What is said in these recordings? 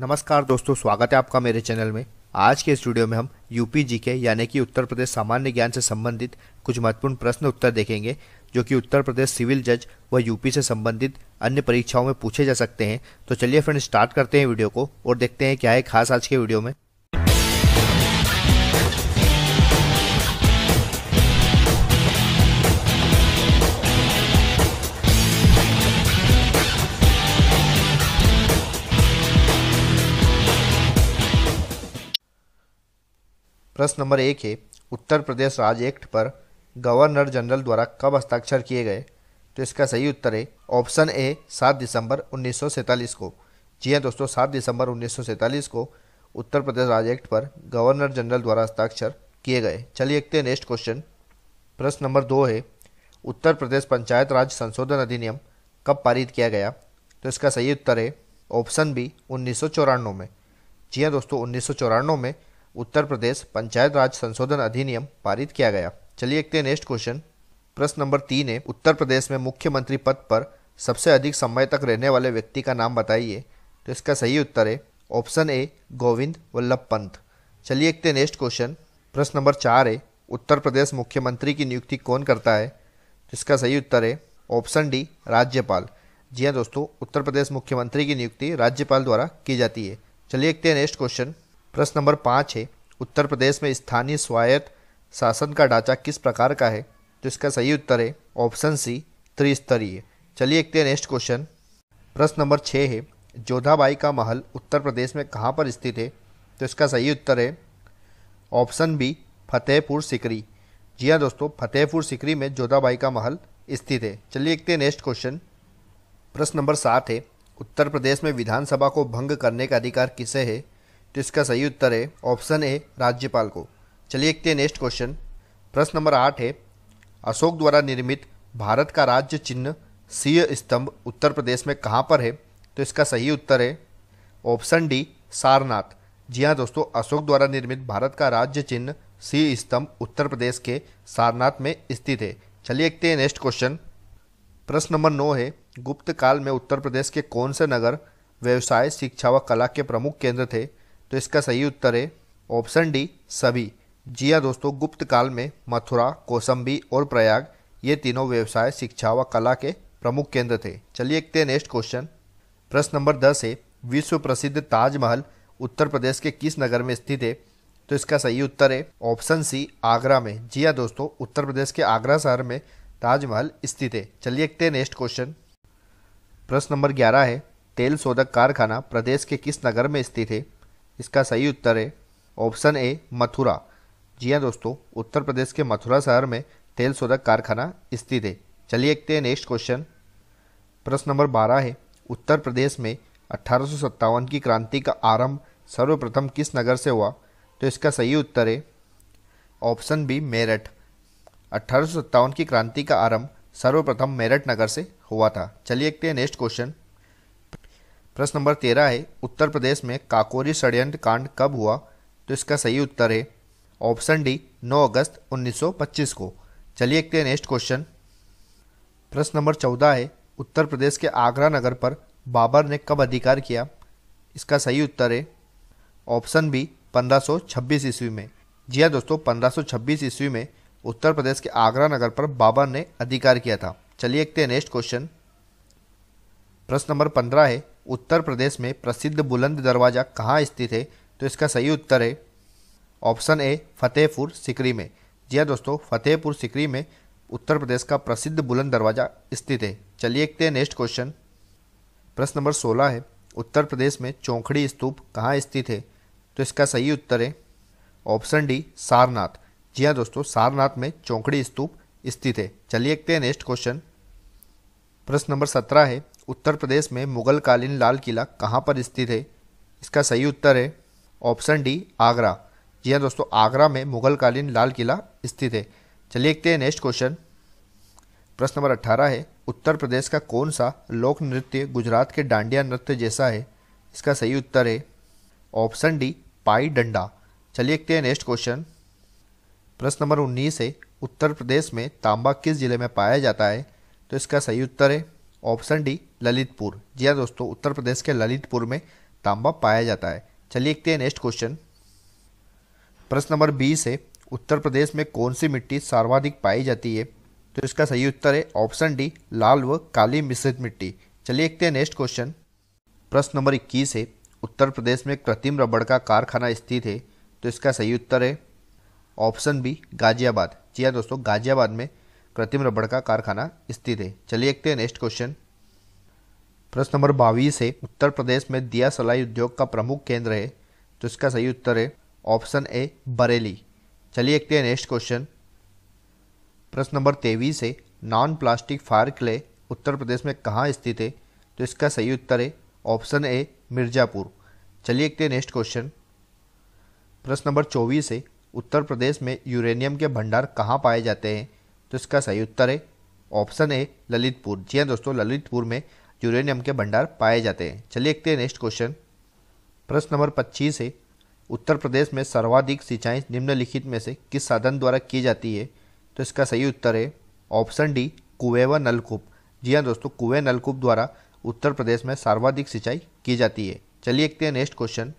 नमस्कार दोस्तों स्वागत है आपका मेरे चैनल में आज के स्टूडियो में हम यूपी जी के यानी कि उत्तर प्रदेश सामान्य ज्ञान से संबंधित कुछ महत्वपूर्ण प्रश्न उत्तर देखेंगे जो कि उत्तर प्रदेश सिविल जज व यूपी से संबंधित अन्य परीक्षाओं में पूछे जा सकते हैं तो चलिए फ्रेंड स्टार्ट करते हैं वीडियो को और देखते हैं क्या है खास आज के वीडियो में प्रश्न नंबर एक है उत्तर प्रदेश राज एक्ट पर गवर्नर जनरल द्वारा कब हस्ताक्षर किए गए तो इसका सही उत्तर है ऑप्शन ए सात दिसंबर उन्नीस को जी हाँ दोस्तों सात दिसंबर उन्नीस को उत्तर प्रदेश राज एक्ट पर गवर्नर जनरल द्वारा हस्ताक्षर किए गए चलिए देखते हैं नेक्स्ट क्वेश्चन प्रश्न नंबर दो है उत्तर प्रदेश पंचायत राज संशोधन अधिनियम कब पारित किया गया तो इसका सही उत्तर है ऑप्शन बी उन्नीस में जी हाँ दोस्तों उन्नीस में उत्तर प्रदेश पंचायत राज संशोधन अधिनियम पारित किया गया चलिए देखते हैं नेक्स्ट क्वेश्चन प्रश्न नंबर तीन है उत्तर प्रदेश में मुख्यमंत्री पद पर सबसे अधिक समय तक रहने वाले व्यक्ति का नाम बताइए तो इसका सही उत्तर है ऑप्शन ए गोविंद वल्लभ पंत चलिए देखते हैं नेक्स्ट क्वेश्चन प्रश्न नंबर चार है उत्तर प्रदेश मुख्यमंत्री की नियुक्ति कौन करता है तो इसका सही उत्तर है ऑप्शन डी राज्यपाल जी हाँ दोस्तों उत्तर प्रदेश मुख्यमंत्री की नियुक्ति राज्यपाल द्वारा की जाती है चलिए देखते हैं नेक्स्ट क्वेश्चन प्रश्न नंबर पाँच है उत्तर प्रदेश में स्थानीय स्वायत्त शासन का ढांचा किस प्रकार का है तो इसका सही उत्तर है ऑप्शन सी त्रिस्तरीय चलिए एक नेक्स्ट क्वेश्चन प्रश्न नंबर छः है जोधाबाई का महल उत्तर प्रदेश में कहाँ पर स्थित है तो इसका सही उत्तर है ऑप्शन बी फतेहपुर सिकरी जी हाँ दोस्तों फतेहपुर सिकरी में जोधाबाई का महल स्थित है चलिए एक नेक्स्ट क्वेश्चन प्रश्न नंबर सात है उत्तर प्रदेश में विधानसभा को भंग करने का अधिकार किसे है तो इसका सही उत्तर है ऑप्शन ए राज्यपाल को चलिए देखते हैं नेक्स्ट क्वेश्चन प्रश्न नंबर आठ है अशोक द्वारा निर्मित भारत का राज्य चिन्ह सिंह स्तंभ उत्तर प्रदेश में कहाँ पर है तो इसका सही उत्तर है ऑप्शन डी सारनाथ जी हाँ दोस्तों अशोक द्वारा निर्मित भारत का राज्य चिन्ह सी स्तंभ उत्तर प्रदेश के सारनाथ में स्थित है चलिए देखते हैं नेक्स्ट क्वेश्चन प्रश्न नंबर नौ है गुप्त काल में उत्तर प्रदेश के कौन से नगर व्यवसाय शिक्षा व कला के प्रमुख केंद्र थे तो इसका सही उत्तर है ऑप्शन डी सभी जी हाँ दोस्तों गुप्त काल में मथुरा कौसम्बी और प्रयाग ये तीनों व्यवसाय शिक्षा व कला के प्रमुख केंद्र थे चलिए एक नेक्स्ट क्वेश्चन प्रश्न नंबर दस है विश्व प्रसिद्ध ताजमहल उत्तर प्रदेश के किस नगर में स्थित है तो इसका सही उत्तर है ऑप्शन सी आगरा में जी हाँ दोस्तों उत्तर प्रदेश के आगरा शहर में ताजमहल स्थित है चलिए एक नेक्स्ट क्वेश्चन प्रश्न नंबर ग्यारह है तेल शोधक कारखाना प्रदेश के किस नगर में स्थित है इसका सही उत्तर है ऑप्शन ए मथुरा जी हाँ दोस्तों उत्तर प्रदेश के मथुरा शहर में तेल शोधक कारखाना स्थित है चलिए देखते हैं नेक्स्ट क्वेश्चन प्रश्न नंबर बारह है उत्तर प्रदेश में अट्ठारह की क्रांति का आरंभ सर्वप्रथम किस नगर से हुआ तो इसका सही उत्तर है ऑप्शन बी मेरठ अट्ठारह की क्रांति का आरंभ सर्वप्रथम मेरठ नगर से हुआ था चलिए देखते हैं नेक्स्ट क्वेश्चन प्रश्न नंबर तेरह है उत्तर प्रदेश में काकोरी षडयंत्र कांड कब हुआ तो इसका सही उत्तर है ऑप्शन डी 9 अगस्त 1925 को चलिए एक नेक्स्ट क्वेश्चन प्रश्न नंबर चौदह है उत्तर प्रदेश के आगरा नगर पर बाबर ने कब अधिकार किया इसका सही उत्तर है ऑप्शन बी 1526 ईस्वी में जी हाँ दोस्तों 1526 ईस्वी में उत्तर प्रदेश के आगरा नगर पर बाबर ने अधिकार किया था चलिए एक नेक्स्ट क्वेश्चन प्रश्न नंबर पंद्रह है उत्तर प्रदेश में प्रसिद्ध बुलंद दरवाज़ा कहाँ स्थित है तो इसका सही उत्तर है ऑप्शन ए फतेहपुर सिकरी में जी हाँ दोस्तों फतेहपुर सिकरी में उत्तर प्रदेश का प्रसिद्ध बुलंद दरवाज़ा स्थित है चलिए हैं नेक्स्ट क्वेश्चन प्रश्न नंबर सोलह है उत्तर प्रदेश में चौखड़ी स्तूप कहाँ स्थित है तो इसका सही उत्तर है ऑप्शन डी सारनाथ जी हाँ दोस्तों सारनाथ में चौखड़ी स्तूप स्थित है चलिए हैं नेक्स्ट क्वेश्चन प्रश्न नंबर सत्रह है उत्तर प्रदेश में मुगल कालीन लाल किला कहाँ पर स्थित है इसका सही उत्तर है ऑप्शन डी आगरा जी हाँ दोस्तों आगरा में मुगल कालीन लाल किला स्थित है चलिए देखते हैं नेक्स्ट क्वेश्चन प्रश्न नंबर अट्ठारह है उत्तर प्रदेश का कौन सा लोक नृत्य गुजरात के डांडिया नृत्य जैसा है इसका सही उत्तर है ऑप्शन डी पाई डंडा चलिए देखते हैं नेक्स्ट क्वेश्चन प्रश्न नंबर उन्नीस है उत्तर प्रदेश में तांबा किस जिले में पाया जाता है तो इसका सही उत्तर है ऑप्शन डी ललितपुर जी हाँ दोस्तों उत्तर प्रदेश के ललितपुर में तांबा पाया जाता है चलिए देखते हैं नेक्स्ट क्वेश्चन प्रश्न नंबर बी से उत्तर प्रदेश में कौन सी मिट्टी सर्वाधिक पाई जाती है तो इसका सही उत्तर है ऑप्शन डी लाल व काली मिश्रित मिट्टी चलिए देखते हैं नेक्स्ट क्वेश्चन प्रश्न नंबर इक्कीस है उत्तर प्रदेश में कृत्रिम रबड़ का कारखाना स्थित है तो इसका सही उत्तर है ऑप्शन बी गाजियाबाद जी हाँ दोस्तों गाजियाबाद में कृत्रिम रबड़ का कारखाना स्थित है चलिए देखते हैं नेक्स्ट क्वेश्चन प्रश्न नंबर बाईस है उत्तर प्रदेश में दिया सलाई उद्योग का प्रमुख केंद्र है तो इसका सही उत्तर है ऑप्शन ए बरेली चलिए देखते हैं नेक्स्ट क्वेश्चन प्रश्न नंबर तेईस है non plastic fire clay Uttar Pradesh में कहाँ स्थित है तो इसका सही उत्तर है ऑप्शन ए मिर्ज़ापुर चलिए देखते हैं नेक्स्ट क्वेश्चन प्रश्न नंबर चौबीस है उत्तर प्रदेश में यूरेनियम के भंडार कहाँ पाए जाते हैं तो इसका सही उत्तर है ऑप्शन ए ललितपुर जी हाँ दोस्तों ललितपुर में यूरेनियम के भंडार पाए जाते हैं चलिए देखते हैं नेक्स्ट क्वेश्चन प्रश्न नंबर पच्चीस है उत्तर प्रदेश में सर्वाधिक सिंचाई निम्नलिखित में से किस साधन द्वारा की जाती है तो इसका सही उत्तर है ऑप्शन डी कुएं व नलकूप जी हाँ दोस्तों कुएं नलकूप द्वारा उत्तर प्रदेश में सर्वाधिक सिंचाई की जाती है चलिए देखते हैं नेक्स्ट क्वेश्चन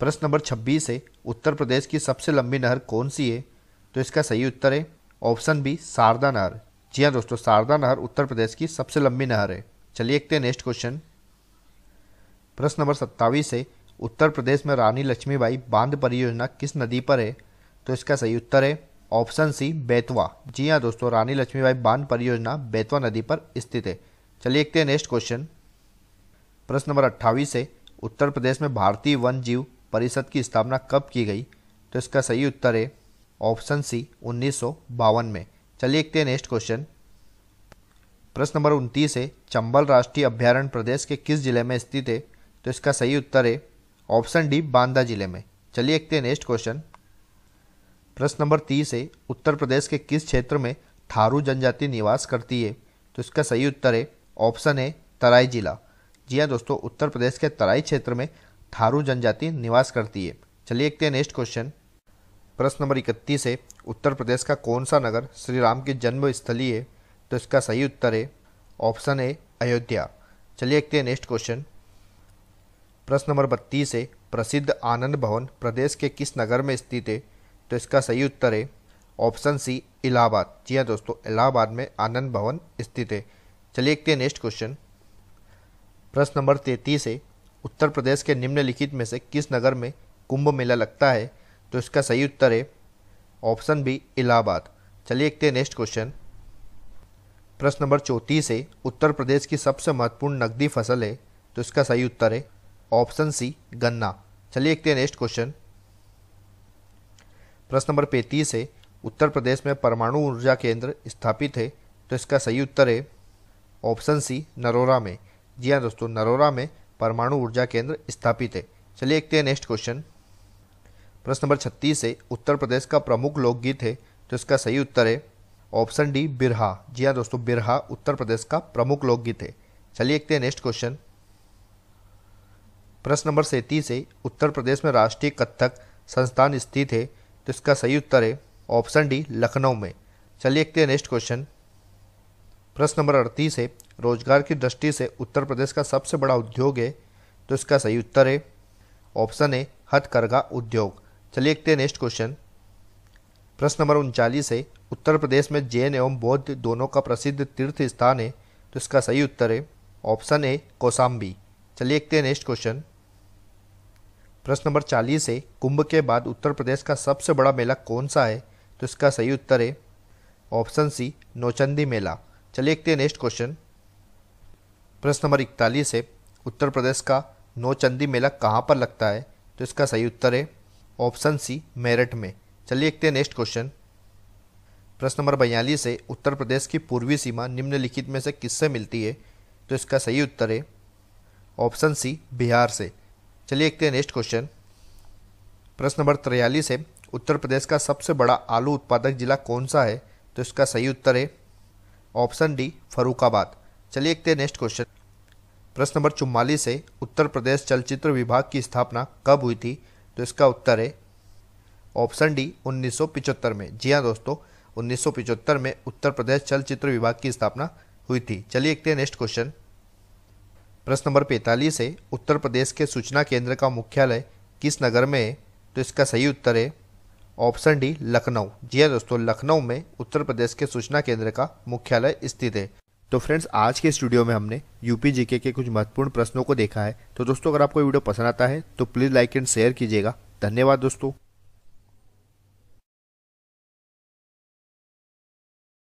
प्रश्न नंबर 26 है उत्तर प्रदेश की सबसे लंबी नहर कौन सी है तो इसका सही उत्तर है ऑप्शन बी शारदा नहर जी हाँ दोस्तों शारदा नहर उत्तर प्रदेश की सबसे लंबी नहर है चलिए देखते हैं नेक्स्ट क्वेश्चन प्रश्न नंबर सत्तावीस है उत्तर प्रदेश में रानी लक्ष्मीबाई बांध परियोजना किस नदी पर है तो इसका सही उत्तर है ऑप्शन सी बेतवा जी हाँ दोस्तों रानी लक्ष्मीबाई बांध परियोजना बेतवा नदी पर स्थित है चलिए देखते हैं नेक्स्ट क्वेश्चन प्रश्न नंबर अट्ठावीस है उत्तर प्रदेश में भारतीय वन जीव परिषद की स्थापना कब की गई तो इसका सही उत्तर है ऑप्शन सी उन्नीस में चलिए देखते हैं नेक्स्ट क्वेश्चन प्रश्न नंबर उनतीस है चंबल राष्ट्रीय अभ्यारण्य प्रदेश के किस जिले में स्थित है तो इसका सही उत्तर है ऑप्शन डी बांदा जिले में चलिए देखते हैं नेक्स्ट क्वेश्चन प्रश्न नंबर तीस है उत्तर प्रदेश के किस क्षेत्र में थारू जनजाति निवास करती है तो इसका सही उत्तर है ऑप्शन ए तराई जिला जी हाँ दोस्तों उत्तर प्रदेश के तराई क्षेत्र में थारू जनजाति निवास करती है चलिए देखते हैं नेक्स्ट क्वेश्चन प्रश्न नंबर इकतीस है उत्तर प्रदेश का कौन सा नगर श्री राम की जन्म स्थली है तो इसका सही उत्तर है ऑप्शन ए अयोध्या चलिए देखते हैं नेक्स्ट क्वेश्चन प्रश्न नंबर बत्तीस है प्रसिद्ध आनंद भवन प्रदेश के किस नगर में स्थित है तो इसका सही उत्तर है ऑप्शन सी इलाहाबाद जी हाँ दोस्तों इलाहाबाद में आनंद भवन स्थित है चलिए देखते हैं नेक्स्ट क्वेश्चन प्रश्न नंबर तैतीस है उत्तर प्रदेश के निम्नलिखित में से किस नगर में कुंभ मेला लगता है तो इसका सही उत्तर है ऑप्शन बी इलाहाबाद चलिए देखते हैं नेक्स्ट क्वेश्चन प्रश्न नंबर चौंतीस है उत्तर प्रदेश की सबसे महत्वपूर्ण नकदी फसल है तो इसका सही उत्तर है ऑप्शन सी गन्ना चलिए देखते हैं नेक्स्ट क्वेश्चन प्रश्न नंबर पैंतीस है उत्तर प्रदेश में परमाणु ऊर्जा केंद्र स्थापित है तो इसका सही उत्तर है ऑप्शन सी नरोरा में जी हाँ दोस्तों नरोरा में परमाणु ऊर्जा केंद्र स्थापित है चलिए देखते हैं नेक्स्ट क्वेश्चन प्रश्न नंबर छत्तीस है उत्तर प्रदेश का प्रमुख लोकगीत है तो इसका सही उत्तर है ऑप्शन डी बिरहा जी हाँ दोस्तों बिरहा उत्तर प्रदेश का प्रमुख लोकगीत है चलिए देखते हैं नेक्स्ट क्वेश्चन प्रश्न नंबर सैंतीस है उत्तर प्रदेश में राष्ट्रीय कत्थक संस्थान स्थित है तो इसका सही उत्तर है ऑप्शन डी लखनऊ में चलिए देखते हैं नेक्स्ट क्वेश्चन प्रश्न नंबर अड़तीस है रोजगार की दृष्टि से उत्तर प्रदेश का सबसे बड़ा उद्योग है तो इसका सही उत्तर है ऑप्शन ए हथकरघा उद्योग चलिए देखते हैं नेक्स्ट क्वेश्चन प्रश्न नंबर उनचालीस है उत्तर प्रदेश में जैन एवं बौद्ध दोनों का प्रसिद्ध तीर्थ स्थान है तो इसका सही उत्तर है ऑप्शन ए कौसाम्बी चलिए देखते हैं नेक्स्ट क्वेश्चन प्रश्न नंबर चालीस है कुंभ के बाद उत्तर प्रदेश का सबसे बड़ा मेला कौन सा है तो इसका सही उत्तर है ऑप्शन सी नौचंदी मेला चलिए देखते हैं नेक्स्ट क्वेश्चन प्रश्न नंबर इकतालीस है उत्तर प्रदेश का नौचंदी मेला कहाँ पर लगता है तो इसका सही उत्तर है ऑप्शन सी मेरठ में चलिए देखते हैं नेक्स्ट क्वेश्चन प्रश्न नंबर बयालीस है उत्तर प्रदेश की पूर्वी सीमा निम्नलिखित में से किससे मिलती है तो इसका सही उत्तर है ऑप्शन सी बिहार से चलिए देखते हैं नेक्स्ट क्वेश्चन प्रश्न नंबर तिरयालीस है उत्तर प्रदेश का सबसे बड़ा आलू उत्पादक जिला कौन सा है तो इसका सही उत्तर है ऑप्शन डी फरुखाबाद चलिए देखते हैं नेक्स्ट क्वेश्चन प्रश्न नंबर चुम्मालीस है उत्तर प्रदेश चलचित्र विभाग की स्थापना कब हुई थी तो इसका उत्तर है ऑप्शन डी 1975 में जी हाँ दोस्तों 1975 में उत्तर प्रदेश चलचित्र विभाग की स्थापना हुई थी चलिए देखते हैं नेक्स्ट क्वेश्चन प्रश्न नंबर पैंतालीस है उत्तर प्रदेश के सूचना केंद्र का मुख्यालय किस नगर में है तो इसका सही उत्तर है ऑप्शन डी लखनऊ जी हाँ दोस्तों लखनऊ में उत्तर प्रदेश के सूचना केंद्र का मुख्यालय स्थित है तो फ्रेंड्स आज के स्टूडियो में हमने यूपी जीके के कुछ महत्वपूर्ण प्रश्नों को देखा है तो दोस्तों अगर आपको वीडियो पसंद आता है तो प्लीज़ लाइक एंड शेयर कीजिएगा धन्यवाद दोस्तों